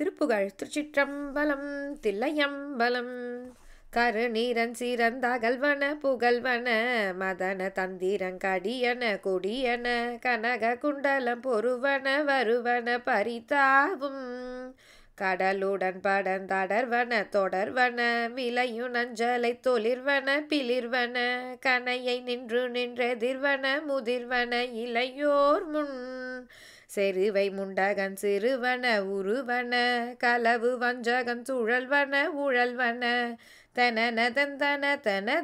திருப்புகழ் திருச்சிற்றம்பலம் தில்லையம்பலம் கருநீரன் சிறந்தகல்வன புகழ்வன மதன தந்திரங்கடியன கொடியன கனக குண்டலம் பொறுவன வருவன பரிதாவும் கடலுடன் தடர்வன தொடர்வன விலையும் நஞ்சலை தொழிர்வன பிளிர்வன கனையை நின்று நின்றெதிர்வன முதிர்வன இளையோர் முன் செருவை முண்டகன் சிறுவன உருவன கலவு வஞ்சகன் சுழல்வன உழல்வன தனன தன தன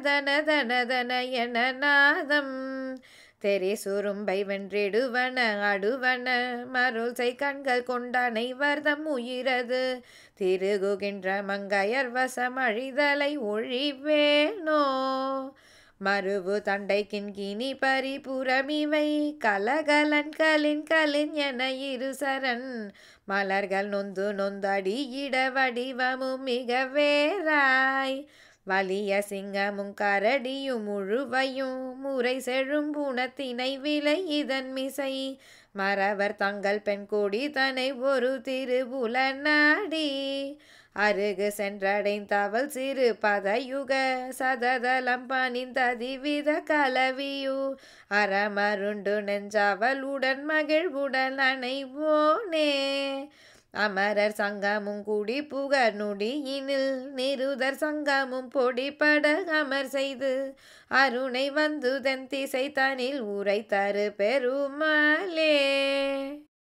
தன தன தன என நாதம் தெரி சுரும்பை வென்றிடுவன அடுவன செய் கண்கள் கொண்டானை வர்தம் உயிரது திருகுகின்ற மங்கையர் வசமழிதலை ஒழிவேனோ மருவு தண்டை கின்கினி பரிபுறமிவை கலகலன் கலின் கலின் என இரு சரண் மலர்கள் நொந்து நொந்தடி இட வடிவமும் மிக வேறாய் வலிய சிங்கமும் கரடியும் முழுவையும் முறை செழும் புணத்தினை விலை இதன் மிசை மறவர் தங்கள் பெண் கொடி தனை ஒரு திருபுல நாடி அருகு சென்றடைந்தவள் சிறு பதயுக சததலம் பணிந்ததிவித கலவியூ அறமருண்டு நெஞ்சவள் உடன் மகிழ்வுடன் அணைவோனே அமரர் சங்கமும் கூடி புகர் இனில் நிருதர் சங்கமும் பொடிப்பட அமர் செய்து அருணை வந்துதன் திசை தனில் தரு பெருமாளே